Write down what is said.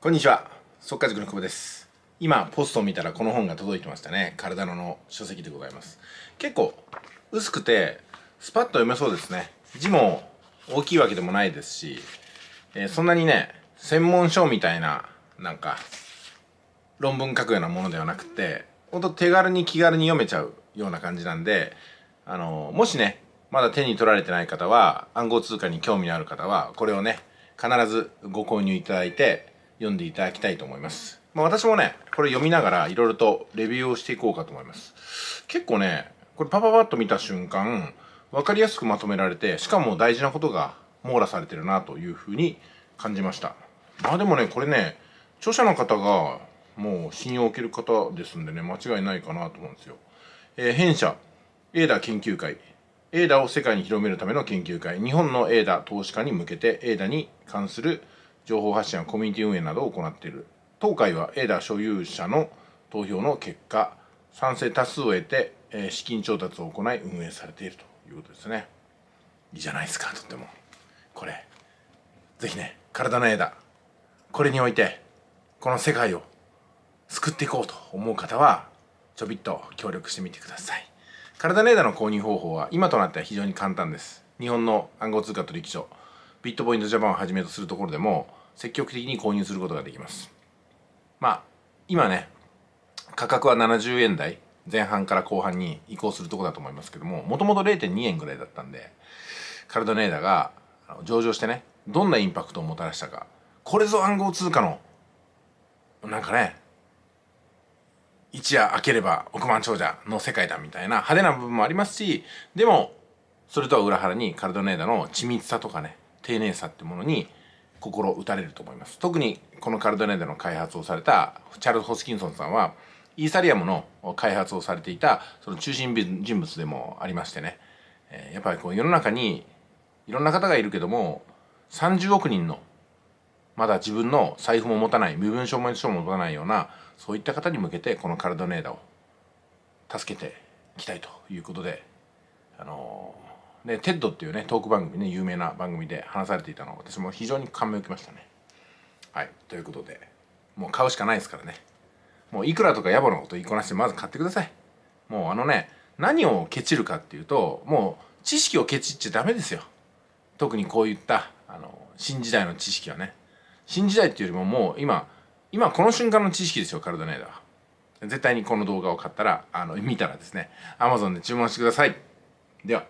こんにちは速稼塾の久保です今ポストを見たらこの本が届いてましたね体のの書籍でございます結構薄くてスパッと読めそうですね字も大きいわけでもないですし、えー、そんなにね専門書みたいななんか論文書くようなものではなくてほんと手軽に気軽に読めちゃうような感じなんであのー、もしねまだ手に取られてない方は暗号通貨に興味のある方はこれをね必ずご購入いただいて読んでいただきたいと思います。まあ、私もね、これ読みながらいろいろとレビューをしていこうかと思います。結構ね、これパパパッと見た瞬間、分かりやすくまとめられて、しかも大事なことが網羅されてるなというふうに感じました。まあでもね、これね、著者の方がもう信用を受ける方ですんでね、間違いないかなと思うんですよ。えー、弊社、エーダ研究会。エーダを世界に広めるための研究会。日本のエーダ投資家に向けて、エーダに関する情報発信やコミュニティ運営などを行っている当会は ADA 所有者の投票の結果賛成多数を得て、えー、資金調達を行い運営されているということですねいいじゃないですかとってもこれぜひね体の ADA これにおいてこの世界を救っていこうと思う方はちょびっと協力してみてください体の ADA の購入方法は今となっては非常に簡単です日本の暗号通貨取引所ビットポイントジャパンをはじめとするところでも積極的に購入することができます。まあ、今ね、価格は70円台前半から後半に移行するとこだと思いますけども、もともと0.2円ぐらいだったんで、カルドネーダが上場してね、どんなインパクトをもたらしたか、これぞ暗号通貨の、なんかね、一夜明ければ億万長者の世界だみたいな派手な部分もありますし、でも、それとは裏腹にカルドネーダの緻密さとかね、丁寧さってものに心打たれると思います特にこのカルドネーの開発をされたチャールズ・ホスキンソンさんはイーサリアムの開発をされていたその中心人物でもありましてねやっぱりこう世の中にいろんな方がいるけども30億人のまだ自分の財布も持たない身分証明書も持たないようなそういった方に向けてこのカルドネーダを助けていきたいということであのーでテッドっていうねトーク番組ね有名な番組で話されていたのを私も非常に感銘を受けましたねはいということでもう買うしかないですからねもういくらとか野暮なこと言いこなしてまず買ってくださいもうあのね何をケチるかっていうともう知識をケチっちゃダメですよ特にこういったあの新時代の知識はね新時代っていうよりももう今今この瞬間の知識ですよカルドネイダは絶対にこの動画を買ったらあの見たらですね Amazon で注文してくださいでは